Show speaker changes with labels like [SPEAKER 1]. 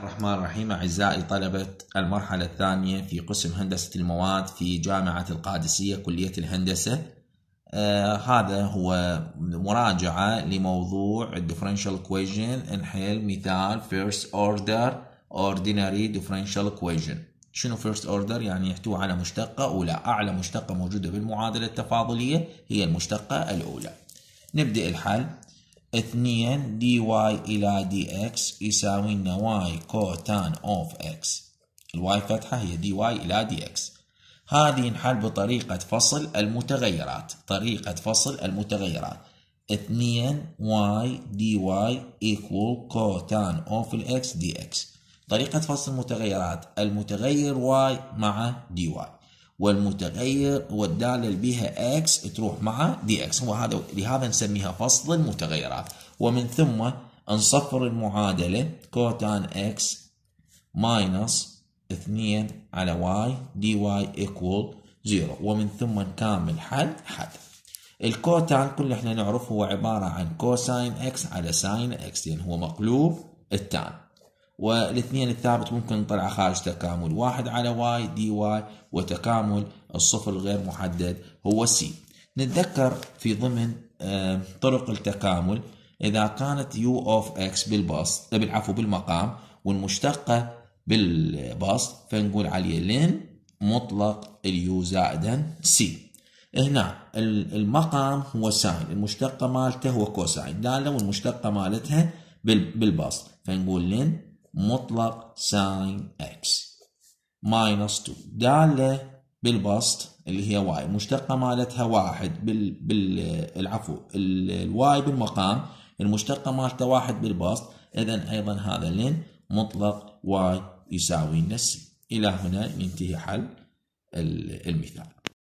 [SPEAKER 1] الرحمن الرحيم أعزائي طلبة المرحلة الثانية في قسم هندسة المواد في جامعة القادسية كلية الهندسة آه هذا هو مراجعة لموضوع differential equation نحل مثال first order ordinary differential equation شنو first order يعني يحتوي على مشتقة أولى أعلى مشتقة موجودة بالمعادلة التفاضلية هي المشتقة الأولى نبدأ الحل اثنين دي واي إلى دي إكس يساوي لنا واي كوتان أوف إكس الواي فتحة هي دي واي إلى دي إكس هذه نحل بطريقة فصل المتغيرات طريقة فصل المتغيرات اثنين واي دي واي equal كوتان اوف الاكس دي اكس طريقة فصل المتغيرات المتغير واي مع دي واي والمتغير والدالة بها x تروح مع دي اكس هو هذا لهذا نسميها فصل المتغيرات ومن ثم نصفر المعادلة كوتان x ماينس 2 على y dy equal 0 ومن ثم نكمل حل حل الكوتان كل احنا نعرفه هو عبارة عن كوساين x على ساين x لأن يعني هو مقلوب التان والاثنين الثابت ممكن نطلع خارج تكامل واحد على واي دي واي وتكامل الصفر الغير محدد هو سي نتذكر في ضمن طرق التكامل إذا كانت يو أوف إكس بالبسط بالعفو بالمقام والمشتقة بالبسط فنقول عليه لين مطلق اليو زائدا سي هنا المقام هو ساين المشتقة مالته هو كوساين دالة والمشتقة مالتها بالبسط فنقول لين مطلق ساين اكس ماينس 2 داله بالبسط اللي هي واي المشتقه مالتها واحد بال, بال... العفو الواي بالمقام المشتقه مالته واحد بالبسط اذا ايضا هذا لين مطلق واي يساوي لنا الى هنا ينتهي حل المثال